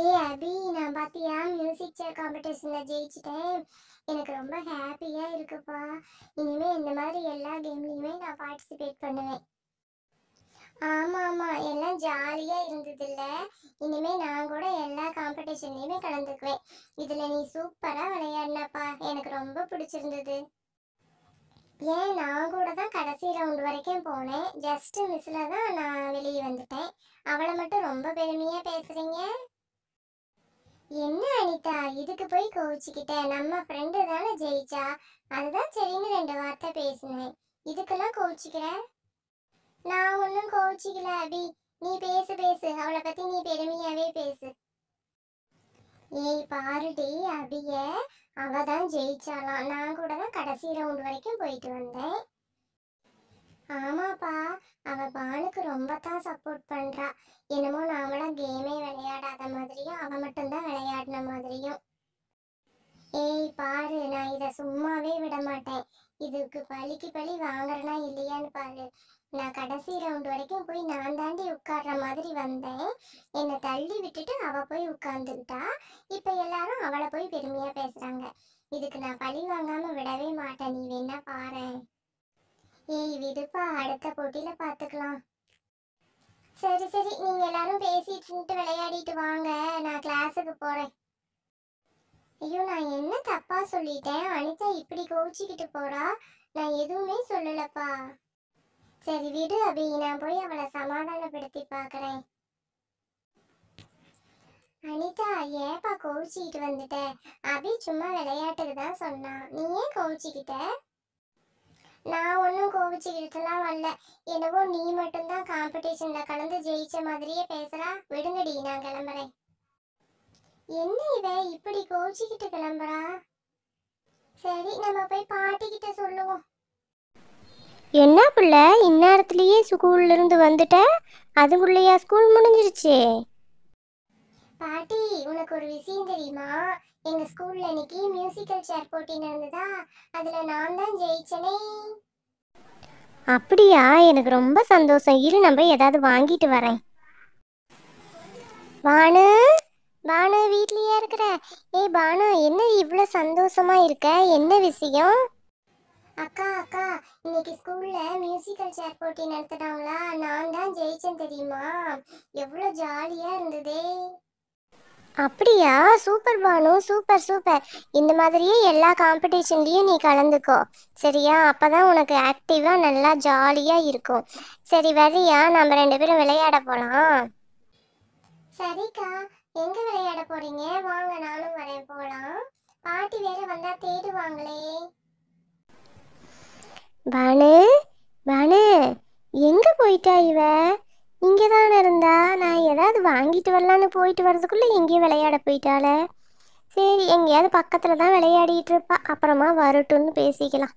ஏ அபி நான் பார்த்தியா மியூசிக் சேர் காம்படிஷனில் ஜெயிச்சிட்டேன் எனக்கு ரொம்ப ஹாப்பியாக இருக்குப்பா இனிமேல் இந்த மாதிரி எல்லா கேம்லேயுமே நான் பார்ட்டிசிபேட் பண்ணுவேன் ஆமாம் ஆமாம் எல்லாம் ஜாலியாக இருந்ததில்ல இனிமேல் நான் கூட எல்லா காம்படிஷன்லேயுமே கலந்துக்குவேன் இதில் நீ சூப்பராக விளையாடினப்பா எனக்கு ரொம்ப பிடிச்சிருந்தது ஏன் நான் கூட தான் கடைசி ரவுண்ட் வரைக்கும் போனேன் ஜஸ்ட் மிஸ்ஸில் தான் நான் வெளியே வந்துட்டேன் அவளை மட்டும் ரொம்ப பெருமையாக பேசுகிறீங்க என்ன அனிதா இதுக்கு போய் கோவிச்சுக்கிட்ட நம்ம ஃப்ரெண்டு தானே ஜெயிச்சா அதுதான் சரின்னு ரெண்டு வார்த்தை பேசினேன் இதுக்கெல்லாம் கோவிச்சுக்கிற நான் ஒன்றும் கோவிச்சிக்கல அபி நீ பேசு பேசு அவளை பற்றி நீ பெருமையாகவே பேசு ஏய் பாருடி அபிய அவ தான் ஜெயிச்சாலாம் நான் கூட தான் கடைசி ரவுண்ட் வரைக்கும் போயிட்டு வந்தேன் ஆமாப்பா அவ பானுக்கு ரொம்ப தான் சப்போர்ட் பண்றா என்னமோ நாமளா கேமே விளையாடாத மாதிரியும் அவ மட்டும்தான் விளையாடின மாதிரியும் ஏய் பாரு நான் இதை சும்மாவே விட மாட்டேன் இதுக்கு பழிக்கு பழி வாங்குறனா இல்லையான்னு பாரு நான் கடைசி ரவுண்ட் வரைக்கும் போய் நான் தாண்டி உட்கார்ற மாதிரி வந்தேன் என்னை தள்ளி விட்டுட்டு அவ போய் உட்கார்ந்துட்டா இப்ப எல்லாரும் அவளை போய் பெருமையா பேசுறாங்க இதுக்கு நான் பழி வாங்காம விடவே மாட்டேன் நீ வேணா பாரு ஏய் விடுப்பா அடுத்த போட்டியில பாத்துக்கலாம் சரி சரி நீங்க எல்லாரும் பேசிட்டு விளையாடிட்டு வாங்க நான் கிளாஸுக்கு போறேன் ஐயோ நான் என்ன தப்பா சொல்லிட்டேன் அனிதா இப்படி கோவிச்சுக்கிட்டு போறா நான் எதுவுமே சொல்லலப்பா சரி விடு அபி நான் போய் அவளை சமாதானப்படுத்தி பார்க்குறேன் அனிதா ஏப்பா கோவிச்சுக்கிட்டு வந்துட்ட அபி சும்மா விளையாட்டுக்கு தான் சொன்னான் நீ ஏன் கோவிச்சிக்கிட்ட நான் ஒன்றும் கோவிச்சுக்கிட்டுலாம் வரல என்னவோ நீ மட்டும்தான் காம்படிஷனில் கலந்து ஜெயிச்ச மாதிரியே பேசுகிறா விடுங்கடி நான் கிளம்புறேன் என்ன இவன் இப்படி கோவிச்சுக்கிட்டு கிளம்புறா சரி நம்ம போய் பாட்டிக்கிட்ட சொல்லுவோம் என்ன பிள்ளை இந்நேரத்துலேயே ஸ்கூல்லேருந்து வந்துட்ட அதுக்குள்ளேயா ஸ்கூல் முடிஞ்சிருச்சு பாட்டி உனக்கு ஒரு விஷயம் தெரியுமா எங்க ஸ்கூல்ல இன்னைக்கு மியூசிக்கல் சேர் போட்டி நடந்ததா அதுல நான் தான் ஜெயிச்சனே அப்படியா எனக்கு ரொம்ப சந்தோஷம் இரு நம்ம ஏதாவது வாங்கிட்டு வரேன் பானு பானு வீட்லயே இருக்கிற ஏய் பானு என்ன இவ்வளோ சந்தோஷமா இருக்க என்ன விஷயம் அக்கா அக்கா இன்னைக்கு ஸ்கூல்ல மியூசிக்கல் சேர் போட்டி நடத்துறாங்களா நான் தான் ஜெயிச்சேன் தெரியுமா எவ்வளோ ஜாலியா இருந்ததே அப்படியா சூப்பர் பானு சூப்பர் சூப்பர் இந்த மாதிரியே எல்லா காம்படிஷன்லேயும் நீ கலந்துக்கோ சரியா அப்போ தான் உனக்கு ஆக்டிவாக நல்லா ஜாலியாக இருக்கும் சரி வரியா நம்ம ரெண்டு பேரும் விளையாட போகலாம் சரிக்கா எங்கே விளையாட போறீங்க வாங்க நானும் வரைய போகலாம் பாட்டி வேற வந்தா தேடுவாங்களே பானு பானு எங்கே போயிட்டா இவன் இங்கே தானே இருந்தா நான் ஏதாவது வாங்கிட்டு வரலான்னு போயிட்டு வர்றதுக்குள்ளே எங்கேயும் விளையாட போயிட்டாளே சரி எங்கேயாவது பக்கத்தில் தான் விளையாடிட்டு இருப்பா அப்புறமா வரட்டும்னு பேசிக்கலாம்